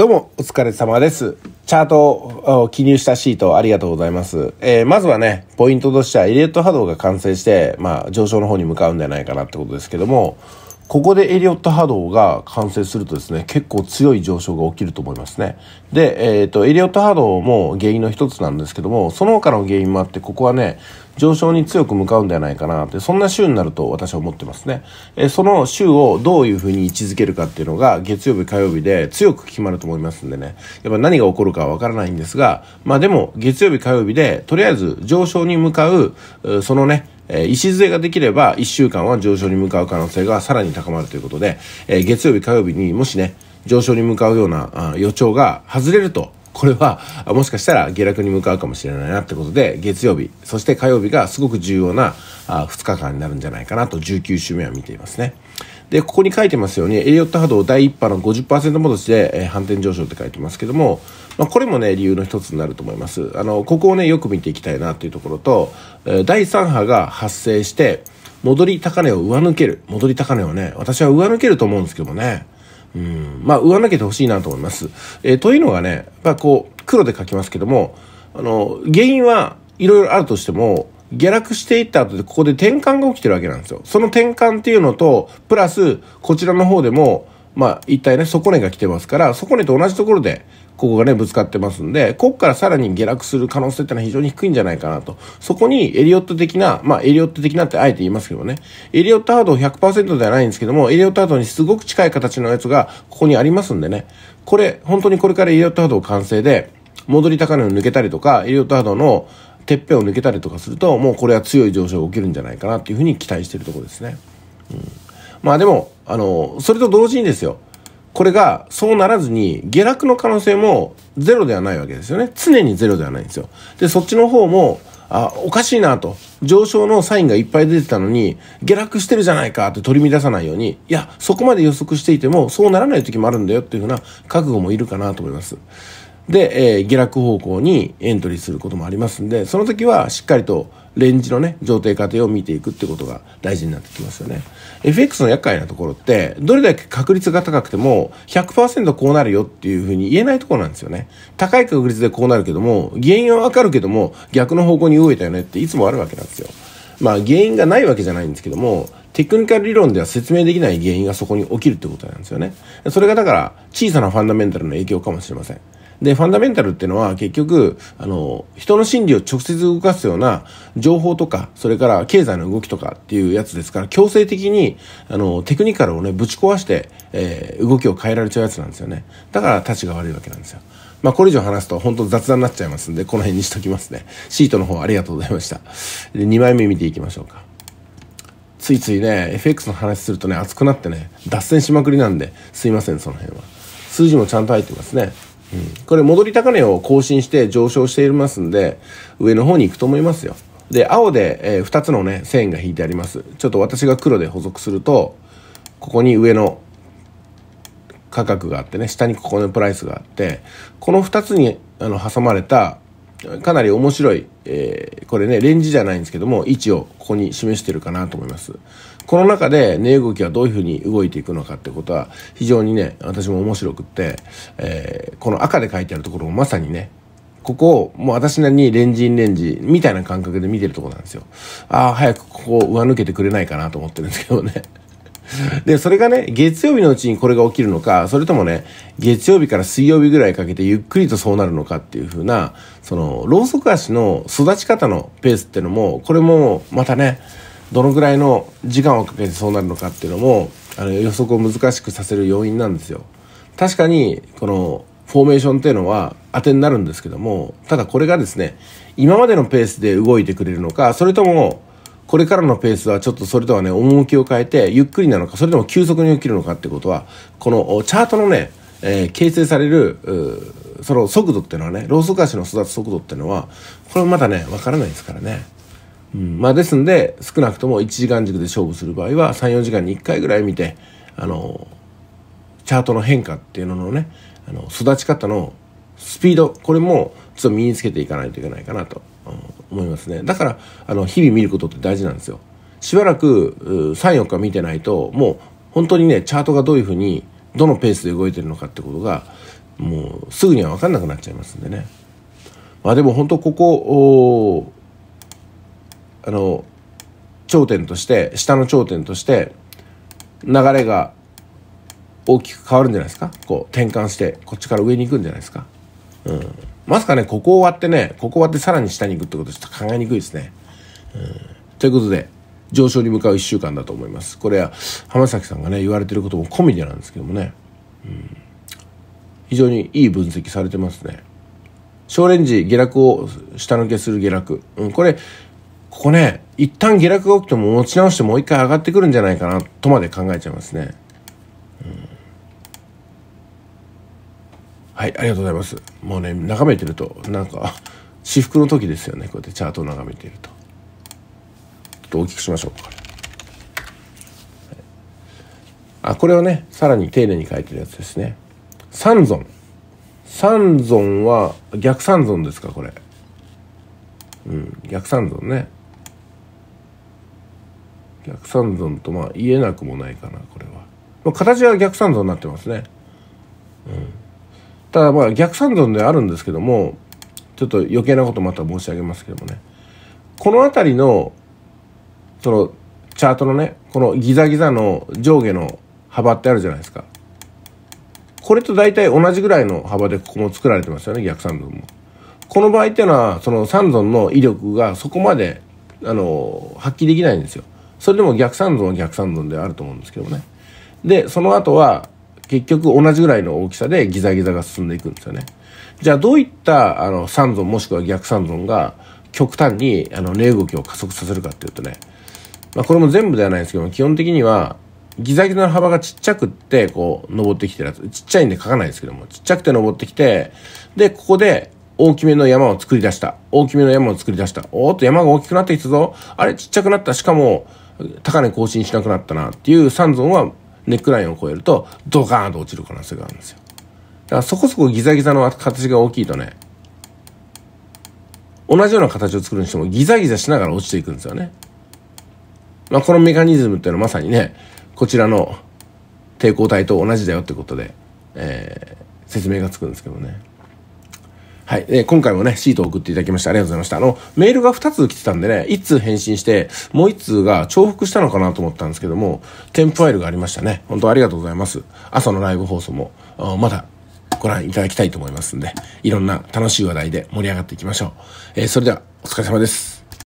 どうも、お疲れ様です。チャートを記入したシートありがとうございます。えー、まずはね、ポイントとしては、エリエット波動が完成して、まあ、上昇の方に向かうんじゃないかなってことですけども、ここでエリオット波動が完成するとですね、結構強い上昇が起きると思いますね。で、えっ、ー、と、エリオット波動も原因の一つなんですけども、その他の原因もあって、ここはね、上昇に強く向かうんではないかなって、そんな週になると私は思ってますね。えー、その週をどういうふうに位置づけるかっていうのが、月曜日、火曜日で強く決まると思いますんでね、やっぱ何が起こるかはわからないんですが、まあでも、月曜日、火曜日で、とりあえず上昇に向かう、そのね、えー、礎ができれば1週間は上昇に向かう可能性がさらに高まるということで、えー、月曜日火曜日にもしね、上昇に向かうような予兆が外れると、これはもしかしたら下落に向かうかもしれないなってことで、月曜日、そして火曜日がすごく重要な2日間になるんじゃないかなと19週目は見ていますね。で、ここに書いてますように、エリオット波動第1波の50%戻しで、えー、反転上昇って書いてますけども、まあ、これもね、理由の一つになると思います。あの、ここをね、よく見ていきたいなというところと、え第3波が発生して、戻り高値を上抜ける。戻り高値をね、私は上抜けると思うんですけどもね。うん。まあ、上抜けてほしいなと思います。えー、というのがね、まあ、こう、黒で書きますけども、あの、原因はいろいろあるとしても、下落していった後で、ここで転換が起きてるわけなんですよ。その転換っていうのと、プラス、こちらの方でも、まあ、一体ね、底値が来てますから、底値と同じところで、ここがね、ぶつかってますんで、ここからさらに下落する可能性ってのは非常に低いんじゃないかなと。そこにエリオット的な、まあ、エリオット的なってあえて言いますけどね、エリオットハード100%ではないんですけども、エリオットハードにすごく近い形のやつが、ここにありますんでね、これ、本当にこれからエリオットハード完成で、戻り高値を抜けたりとか、エリオットハードの、てっぺんを抜けたりとかするともうこれは強い上昇が起きるんじゃないかなっていうふうに期待してるところですね、うん、まあでもあのそれと同時にですよこれがそうならずに下落の可能性もゼロではないわけですよね常にゼロではないんですよでそっちの方もあおかしいなと上昇のサインがいっぱい出てたのに下落してるじゃないかって取り乱さないようにいやそこまで予測していてもそうならない時もあるんだよっていうふうな覚悟もいるかなと思いますで、えー、下落方向にエントリーすることもありますんで、その時はしっかりとレンジのね、上程過程を見ていくってことが大事になってきますよね。FX の厄介なところって、どれだけ確率が高くても100%こうなるよっていうふうに言えないところなんですよね。高い確率でこうなるけども、原因はわかるけども、逆の方向に動いたよねっていつもあるわけなんですよ。まあ原因がないわけじゃないんですけども、テクニカル理論では説明できない原因がそこに起きるってことなんですよね。それがだから小さなファンダメンタルの影響かもしれません。で、ファンダメンタルっていうのは結局、あの、人の心理を直接動かすような情報とか、それから経済の動きとかっていうやつですから、強制的に、あの、テクニカルをね、ぶち壊して、えー、動きを変えられちゃうやつなんですよね。だから、立ちが悪いわけなんですよ。まあ、これ以上話すと本当雑談になっちゃいますんで、この辺にしときますね。シートの方ありがとうございました。で、2枚目見ていきましょうか。ついついね、FX の話するとね、熱くなってね、脱線しまくりなんで、すいません、その辺は。数字もちゃんと入ってますね。これ戻り高値を更新して上昇していますんで、上の方に行くと思いますよ。で、青で、えー、2つのね、線が引いてあります。ちょっと私が黒で補足すると、ここに上の価格があってね、下にここのプライスがあって、この2つにあの挟まれた、かなり面白い、えー、これね、レンジじゃないんですけども、位置をここに示してるかなと思います。この中で値動きはどういうふうに動いていくのかってことは非常にね私も面白くって、えー、この赤で書いてあるところもまさにねここをもう私なりにレンジンレンジみたいな感覚で見てるとこなんですよ。ああ、早くここを上抜けてくれないかなと思ってるんですけどね。で、それがね、月曜日のうちにこれが起きるのか、それともね、月曜日から水曜日ぐらいかけてゆっくりとそうなるのかっていう風な、その、ローソク足の育ち方のペースってのも、これもまたね、どのぐらいの時間をかけてそうなるのかっていうのもあの予測を難しくさせる要因なんですよ。確かにこのフォーメーションっていうのは当てになるんですけどもただこれがですね今までのペースで動いてくれるのかそれともこれからのペースはちょっとそれとはね趣を変えてゆっくりなのかそれとも急速に起きるのかってことはこのチャートのね、えー、形成されるその速度っていうのはねローソク足の育つ速度っていうのはこれまだね分からないですからね。まあ、ですんで、少なくとも1時間軸で勝負する場合は、3、4時間に1回ぐらい見て、あの、チャートの変化っていうののね、あの、育ち方のスピード、これも、ちょっと身につけていかないといけないかなと思いますね。だから、あの、日々見ることって大事なんですよ。しばらく、3、4日見てないと、もう、本当にね、チャートがどういうふうに、どのペースで動いてるのかってことが、もう、すぐには分かんなくなっちゃいますんでね。まあでも本当ここ、あの頂点として下の頂点として流れが大きく変わるんじゃないですかこう転換してこっちから上に行くんじゃないですか、うん、まさかねここを割ってねここを割ってさらに下に行くってことちょっと考えにくいですね、うん、ということで上昇に向かう1週間だと思いますこれは浜崎さんがね言われてることも込みでなんですけどもね、うん、非常にいい分析されてますね小レンジ下落を下抜けする下落、うん、これここね、一旦下落が起きても持ち直してもう一回上がってくるんじゃないかなとまで考えちゃいますね。うん、はい、ありがとうございます。もうね、眺めてると、なんか、私服の時ですよね。こうやってチャートを眺めていると。ちょっと大きくしましょうか。あ、これはね、さらに丁寧に書いてるやつですね。三尊。三尊は、逆三尊ですか、これ。うん、逆三尊ね。逆三尊とまあ言えなくもないかなこれは、まあ、形は逆三尊になってますね、うん、ただまあ逆三尊であるんですけどもちょっと余計なことまた申し上げますけどもねこの辺りのそのチャートのねこのギザギザの上下の幅ってあるじゃないですかこれと大体同じぐらいの幅でここも作られてますよね逆三尊もこの場合っていうのはその三尊の威力がそこまであの発揮できないんですよそれでも逆三尊は逆三尊であると思うんですけどねでその後は結局同じぐらいの大きさでギザギザが進んでいくんですよねじゃあどういったあの三尊もしくは逆三尊が極端にあの値動きを加速させるかっていうとね、まあ、これも全部ではないんですけども基本的にはギザギザの幅がちっちゃくってこう登ってきてるやつちっちゃいんで書かないですけどもちっちゃくて登ってきてでここで大きめの山を作り出した大きめの山を作り出したおっと山が大きくなってきたぞあれちっちゃくなったしかも高値更新しなくなったなっていう3ゾンはネックラインを超えるとドカーンと落ちる可能性があるんですよ。だからそこそこギザギザの形が大きいとね、同じような形を作るにしてもギザギザしながら落ちていくんですよね。まあ、このメカニズムっていうのはまさにね、こちらの抵抗体と同じだよってことで、えー、説明がつくんですけどね。はい。えー、今回もね、シートを送っていただきましてありがとうございました。あの、メールが2つ来てたんでね、1通返信して、もう1通が重複したのかなと思ったんですけども、添付ファイルがありましたね。本当ありがとうございます。朝のライブ放送も、まだご覧いただきたいと思いますんで、いろんな楽しい話題で盛り上がっていきましょう。えー、それでは、お疲れ様です。